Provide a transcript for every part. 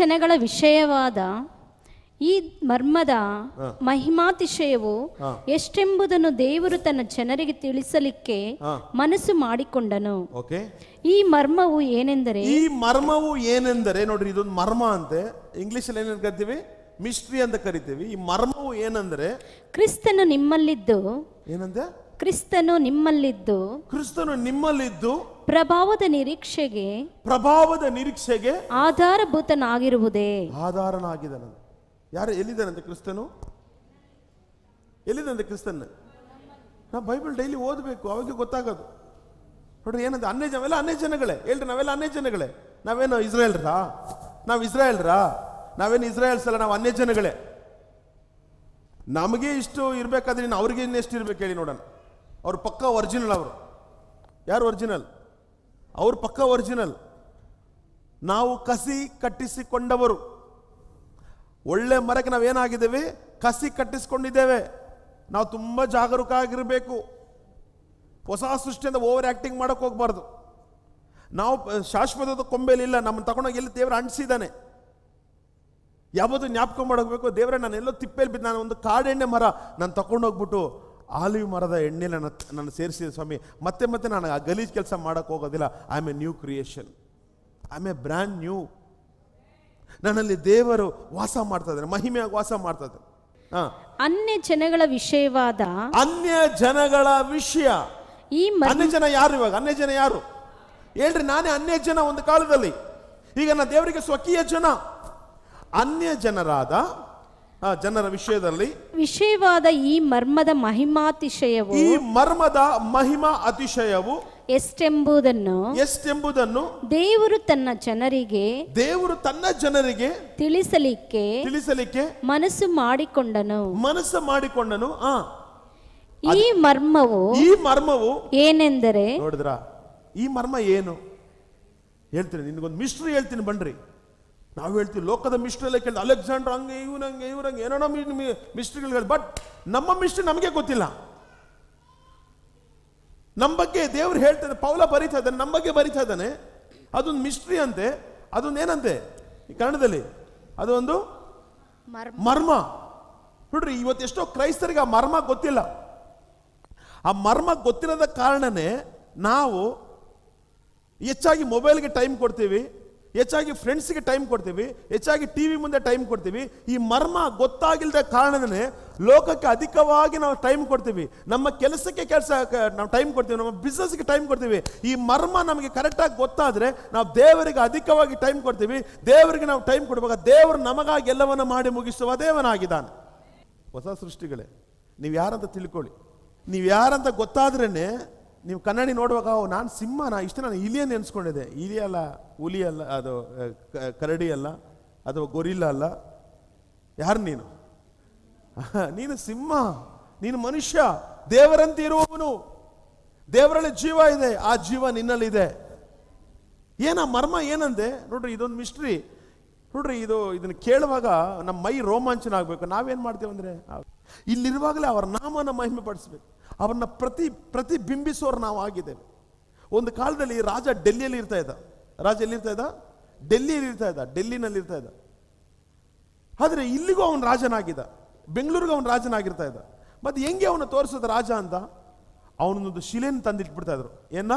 ಜನಗಳ ವಿಷಯವಾದ ಈ ಮರ್ಮದ ಮಹಿಮಾತಿಶಯವು ಎಷ್ಟೆಂಬುದನ್ನು ದೇವರು ತನ್ನ ಜನರಿಗೆ ತಿಳಿಸಲಿಕ್ಕೆ ಮನಸ್ಸು ಮಾಡಿಕೊಂಡನು ಈ ಮರ್ಮವು ಏನೆಂದರೆ ಈ ಮರ್ಮವು ಏನೆಂದರೆ ನೋಡ್ರಿ ಇದೊಂದು ಮರ್ಮ ಅಂತೆ ಇಂಗ್ಲಿಷ್ ಅಲ್ಲಿ ಏನೇನು ಕರಿತೀವಿ ಮಿಸ್ಟ್ರಿ ಅಂತ ಕರಿತೀವಿ ಈ ಮರ್ಮವು ಏನಂದ್ರೆ ಕ್ರಿಸ್ತನು ನಿಮ್ಮಲ್ಲಿದ್ದು ಏನಂದ್ರೆ ಕ್ರಿಸ್ತನು ನಿಮ್ಮಲ್ಲಿದ್ದು ಕ್ರಿಸ್ತನು ನಿಮ್ಮಲ್ಲಿದ್ದು ಪ್ರಭಾವದ ನಿರೀಕ್ಷೆಗೆ ಪ್ರಭಾವದ ನಿರೀಕ್ಷೆಗೆ ಆಧಾರಭೂತನಾಗಿರುವುದೇ ಆಧಾರನಾಗಿದ ಯಾರು ಎಲ್ಲಿದ್ದಾನಂತೆ ಕ್ರಿಸ್ತನು ಎಲ್ಲಿದಂತೆ ಕ್ರಿಸ್ತನ್ ನಾವು ಬೈಬಲ್ ಡೈಲಿ ಓದಬೇಕು ಅವಾಗ ಗೊತ್ತಾಗೋದು ನೋಡ್ರಿ ಏನಂತ ಅನ್ನೇ ಜನ ಎಲ್ಲ ಅನ್ನೇ ಜನಗಳೇ ಹೇಳ್ರಿ ನಾವೆಲ್ಲ ಅನ್ನೇ ಜನಗಳೇ ನಾವೇನು ಇಸ್ರೇಲ್ರಾ ನಾವು ಇಸ್ರೇಲ್ರಾ ನಾವೇನು ಇಸ್ರಾಯಲ್ಸ್ ಅಲ್ಲ ನಾವು ಅನ್ಯ ಜನಗಳೇ ನಮಗೆ ಇಷ್ಟು ಇರಬೇಕಾದ್ರೆ ಇನ್ನು ಅವ್ರಿಗೆ ಇನ್ನೆಷ್ಟು ಇರ್ಬೇಕು ಹೇಳಿ ನೋಡೋಣ ಅವ್ರ ಪಕ್ಕ ಒರಿಜಿನಲ್ ಅವರು ಯಾರು ಒರಿಜಿನಲ್ ಅವ್ರ ಪಕ್ಕ ಒರಿಜಿನಲ್ ನಾವು ಕಸಿ ಕಟ್ಟಿಸಿಕೊಂಡವರು ಒಳ್ಳೆ ಮರಕ್ಕೆ ನಾವು ಏನಾಗಿದ್ದೀವಿ ಕಸಿ ಕಟ್ಟಿಸ್ಕೊಂಡಿದ್ದೇವೆ ನಾವು ತುಂಬ ಜಾಗರೂಕ ಆಗಿರಬೇಕು ಹೊಸ ಸೃಷ್ಟಿಯಿಂದ ಓವರ್ ಆ್ಯಕ್ಟಿಂಗ್ ಮಾಡೋಕೆ ಹೋಗಬಾರ್ದು ನಾವು ಶಾಶ್ವತದ ಕೊಂಬೆಲಿಲ್ಲ ನಮ್ಮನ್ನು ತಗೊಂಡೋಗಿ ಎಲ್ಲಿ ದೇವರು ಅಂಟಿಸಿದ್ದಾನೆ ಯಾವುದು ಜ್ಞಾಪಕ ಮಾಡೋಗ್ಬೇಕು ದೇವರೇ ನಾನು ಎಲ್ಲೋ ತಿಪ್ಪೇಲಿ ಬಿದ್ದು ನಾನು ಒಂದು ಕಾಡೆಣ್ಣೆ ಮರ ನಾನು ತಗೊಂಡೋಗ್ಬಿಟ್ಟು ಆಲಿವ್ ಮರದ ನನ್ನ ನನ್ನ ಸೇರಿಸಿದೆ ಸ್ವಾಮಿ ಮತ್ತೆ ಮತ್ತೆ ನಾನು ಆ ಗಲೀಜು ಕೆಲಸ ಮಾಡೋಕ್ಕೆ ಹೋಗೋದಿಲ್ಲ I am a new creation I am a brand new ನನ್ನಲ್ಲಿ ದೇವರು ವಾಸ ಮಾಡ್ತಾ ಇದ್ದಾರೆ ಮಹಿಮೆಯಾಗಿ ವಾಸ ಮಾಡ್ತಾ ಇದ್ದಾರೆ ಅನ್ಯ ಜನಗಳ ವಿಷಯವಾದ ಅನ್ಯ ಜನಗಳ ವಿಷಯ ಈ ಅನ್ಯ ಜನ ಯಾರು ಇವಾಗ ಅನ್ಯ ಜನ ಯಾರು ಹೇಳ್ರಿ ನಾನೇ ಅನ್ಯ ಜನ ಒಂದು ಕಾಲದಲ್ಲಿ ಈಗ ನಾ ದೇವರಿಗೆ ಸ್ವಕೀಯ ಜನ ಅನ್ಯ ಜನರಾದ ಜನರ ವಿಷಯದಲ್ಲಿ ವಿಷಯವಾದ ಈ ಮರ್ಮದ ಮಹಿಮಾತಿಶಯವು ಈ ಮರ್ಮದ ಮಹಿಮಾ ಅತಿಶಯವು ಎಷ್ಟೆಂಬುದನ್ನು ಎಷ್ಟೆಂಬುದನ್ನು ದೇವರು ತನ್ನ ಜನರಿಗೆ ದೇವರು ತನ್ನ ಜನರಿಗೆ ತಿಳಿಸಲಿಕ್ಕೆ ತಿಳಿಸಲಿಕ್ಕೆ ಮನಸ್ಸು ಮಾಡಿಕೊಂಡನು ಮನಸ್ಸು ಮಾಡಿಕೊಂಡನು ಆ ಈ ಮರ್ಮವು ಈ ಮರ್ಮವು ಏನೆಂದರೆ ನೋಡಿದ್ರ ಈ ಮರ್ಮ ಏನು ಹೇಳ್ತೀನಿ ನಿನ್ಗೊಂದು ಮಿಸ್ಟ್ರಿ ಹೇಳ್ತೀನಿ ಬನ್ರಿ ನಾವು ಹೇಳ್ತೀವಿ ಲೋಕದ ಮಿಸ್ಟ್ರೆಲ್ಲ ಕೇಳಿದ ಅಲೆಕ್ಸಾಂಡ್ರ್ ಹಂಗೆ ಇವನಂಗೆ ಹಂಗೆ ಏನೋ ಮಿಸ್ಟ್ರಿಗಳು ಬಟ್ ನಮ್ಮ ಮಿಸ್ಟ್ರಿ ನಮಗೆ ಗೊತ್ತಿಲ್ಲ ನಮ್ಮ ಬಗ್ಗೆ ದೇವ್ರು ಹೇಳ್ತಾನೆ ಪೌಲ ಬರಿತಾ ಇದ್ದಾನೆ ನಮ್ಮ ಬಗ್ಗೆ ಬರಿತಾ ಇದ್ದಾನೆ ಅದೊಂದು ಮಿಸ್ಟ್ರಿ ಅಂತೆ ಅದೊಂದು ಏನಂತೆ ಈ ಕನ್ನಡದಲ್ಲಿ ಅದೊಂದು ಮರ್ಮ ನೋಡ್ರಿ ಇವತ್ತೆಷ್ಟೋ ಕ್ರೈಸ್ತರಿಗೆ ಆ ಮರ್ಮ ಗೊತ್ತಿಲ್ಲ ಆ ಮರ್ಮ ಗೊತ್ತಿರದ ಕಾರಣನೇ ನಾವು ಹೆಚ್ಚಾಗಿ ಮೊಬೈಲ್ಗೆ ಟೈಮ್ ಕೊಡ್ತೀವಿ ಹೆಚ್ಚಾಗಿ ಫ್ರೆಂಡ್ಸಿಗೆ ಟೈಮ್ ಕೊಡ್ತೀವಿ ಹೆಚ್ಚಾಗಿ ಟಿ ವಿ ಮುಂದೆ ಟೈಮ್ ಕೊಡ್ತೀವಿ ಈ ಮರ್ಮ ಗೊತ್ತಾಗಿಲ್ಲದ ಕಾರಣನೇ ಲೋಕಕ್ಕೆ ಅಧಿಕವಾಗಿ ನಾವು ಟೈಮ್ ಕೊಡ್ತೀವಿ ನಮ್ಮ ಕೆಲಸಕ್ಕೆ ಕೆಲಸ ನಾವು ಟೈಮ್ ಕೊಡ್ತೀವಿ ನಮ್ಮ ಬಿಸ್ನೆಸ್ಗೆ ಟೈಮ್ ಕೊಡ್ತೀವಿ ಈ ಮರ್ಮ ನಮಗೆ ಕರೆಕ್ಟಾಗಿ ಗೊತ್ತಾದರೆ ನಾವು ದೇವರಿಗೆ ಅಧಿಕವಾಗಿ ಟೈಮ್ ಕೊಡ್ತೀವಿ ದೇವರಿಗೆ ನಾವು ಟೈಮ್ ಕೊಡುವಾಗ ದೇವರು ನಮಗಾಗಿ ಎಲ್ಲವನ್ನು ಮಾಡಿ ಮುಗಿಸುವ ದೇವನಾಗಿದ್ದಾನೆ ಹೊಸ ಸೃಷ್ಟಿಗಳೇ ನೀವು ಯಾರಂತ ತಿಳ್ಕೊಳ್ಳಿ ನೀವು ಯಾರಂತ ಗೊತ್ತಾದ್ರೇ ನೀವು ಕನ್ನಡಿ ನೋಡುವಾಗ ನಾನು ನಾ ಇಷ್ಟು ನಾನು ಇಲಿಯನ್ನು ನೆನೆಸ್ಕೊಂಡಿದ್ದೆ ಇಲಿ ಅಲ್ಲ ಹುಲಿ ಅಲ್ಲ ಅದು ಕರಡಿ ಅಲ್ಲ ಅಥವಾ ಗೊರಿಲ್ಲ ಅಲ್ಲ ಯಾರು ನೀನು ನೀನು ಸಿಂಹ ನೀನು ಮನುಷ್ಯ ದೇವರಂತ ಇರುವವನು ದೇವರಲ್ಲಿ ಜೀವ ಇದೆ ಆ ಜೀವ ನಿನ್ನಲ್ಲಿದೆ ಏನ ಮರ್ಮ ಏನಂದೆ ನೋಡ್ರಿ ಇದೊಂದು ಮಿಸ್ಟ್ರಿ ನೋಡ್ರಿ ಇದು ಇದನ್ನು ಕೇಳುವಾಗ ನಮ್ಮ ಮೈ ರೋಮಾಂಚನ ಆಗಬೇಕು ನಾವೇನು ಮಾಡ್ತೀವಂದ್ರೆ ಇಲ್ಲಿರುವಾಗಲೇ ಅವರ ನಾಮನ ಮಹಿಮೆ ಪಡಿಸ್ಬೇಕು ಅವನ್ನ ಪ್ರತಿ ಪ್ರತಿಬಿಂಬಿಸೋರು ನಾವು ಆಗಿದ್ದೇವೆ ಒಂದು ಕಾಲದಲ್ಲಿ ರಾಜ ಡೆಲ್ಲಿಯಲ್ಲಿ ಇರ್ತಾ ಇದ್ದ ರಾಜ ಎಲ್ಲಿರ್ತಾ ಇದ್ದ ಡೆಲ್ಲಿಯಲ್ಲಿ ಇರ್ತಾ ಇದ್ದ ಡೆಲ್ಲಿನಲ್ಲಿ ಇರ್ತಾ ಇದ್ದ ಆದರೆ ಇಲ್ಲಿಗೂ ಅವನು ರಾಜನಾಗಿದ್ದ ಬೆಂಗಳೂರಿಗೂ ಅವನು ರಾಜನಾಗಿರ್ತಾ ಇದ್ದ ಮತ್ತು ಹೆಂಗೆ ಅವನು ತೋರಿಸೋದು ರಾಜ ಅಂತ ಅವನೊಂದು ಶಿಲೆಯನ್ನು ತಂದಿಟ್ಬಿಡ್ತಾ ಇದ್ರು ಏನ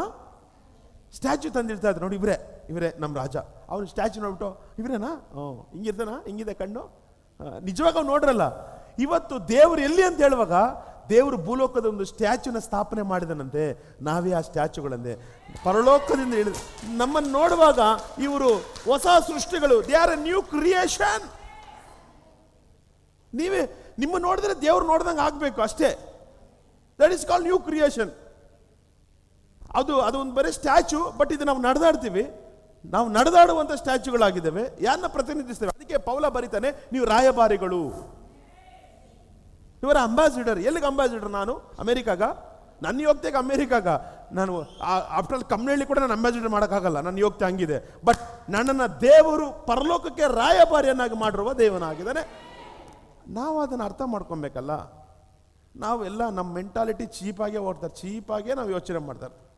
ಸ್ಟ್ಯಾಚ್ಯು ತಂದಿರ್ತಾ ಇದ್ರು ನೋಡಿ ಇವರೇ ಇವರೇ ನಮ್ಮ ರಾಜ ಅವನು ಸ್ಟ್ಯಾಚ್ಯೂ ನೋಡ್ಬಿಟ್ಟು ಇವರೇನಾ ಹ್ಞೂ ಹಿಂಗಿರ್ತಾನ ಹಿಂಗಿದೆ ಕಣ್ಣು ನಿಜವಾಗ ಅವ್ನು ನೋಡ್ರಲ್ಲ ಇವತ್ತು ದೇವರು ಎಲ್ಲಿ ಅಂತ ಹೇಳುವಾಗ ದೇವರು ಭೂಲೋಕದ ಒಂದು ಸ್ಟ್ಯಾಚ್ಯೂನ ಸ್ಥಾಪನೆ ಮಾಡಿದನಂತೆ ನಾವೇ ಆ ಸ್ಟ್ಯಾಚ್ಯೂಗಳಂತೆ ಪರಲೋಕದಿಂದ ಇಳಿದ ನಮ್ಮನ್ನು ನೋಡುವಾಗ ಇವರು ಹೊಸ ಸೃಷ್ಟಿಗಳು they are a new creation ನೀವೇ ನಿಮ್ಮ ನೋಡಿದ್ರೆ ದೇವ್ರು ನೋಡ್ದಂಗೆ ಆಗಬೇಕು ಅಷ್ಟೇ that is call new creation ಅದು ಅದು ಒಂದು ಬರೀ ಸ್ಟ್ಯಾಚು ಬಟ್ ಇದು ನಾವು ನಡೆದಾಡ್ತೀವಿ ನಾವು ನಡೆದಾಡುವಂಥ ಸ್ಟ್ಯಾಚುಗಳಾಗಿದ್ದೇವೆ ಯಾರನ್ನ ಪ್ರತಿನಿಧಿಸ್ತೇವೆ ಅದಕ್ಕೆ ಪೌಲ ಬರೀತಾನೆ ನೀವು ರಾಯಭಾರಿಗಳು ಇವರ ಅಂಬಾಸಿಡರ್ ಎಲ್ಲಿಗೆ ಅಂಬಾಸಿಡರ್ ನಾನು ಅಮೇರಿಕಾಗ ನನ್ನ ಯೋಗ್ಯತೆಗೆ ಅಮೇರಿಕಾಗ ನಾನು ಆಫ್ಟರ್ ಹೇಳಿ ಕೂಡ ನಾನು ಅಂಬಾಸಿಡರ್ ಮಾಡೋಕ್ಕಾಗಲ್ಲ ನನ್ನ ಯೋಗ್ಯತೆ ಹಂಗಿದೆ ಬಟ್ ನನ್ನನ್ನು ದೇವರು ಪರಲೋಕಕ್ಕೆ ರಾಯಭಾರಿಯನ್ನಾಗಿ ಮಾಡಿರುವ ದೇವನಾಗಿದ್ದಾನೆ ನಾವು ಅದನ್ನು ಅರ್ಥ ಮಾಡ್ಕೊಬೇಕಲ್ಲ ನಾವೆಲ್ಲ ನಮ್ಮ ಮೆಂಟಾಲಿಟಿ ಚೀಪಾಗೇ ಓಡ್ತಾರೆ ಚೀಪಾಗೇ ನಾವು ಯೋಚನೆ ಮಾಡ್ತಾರೆ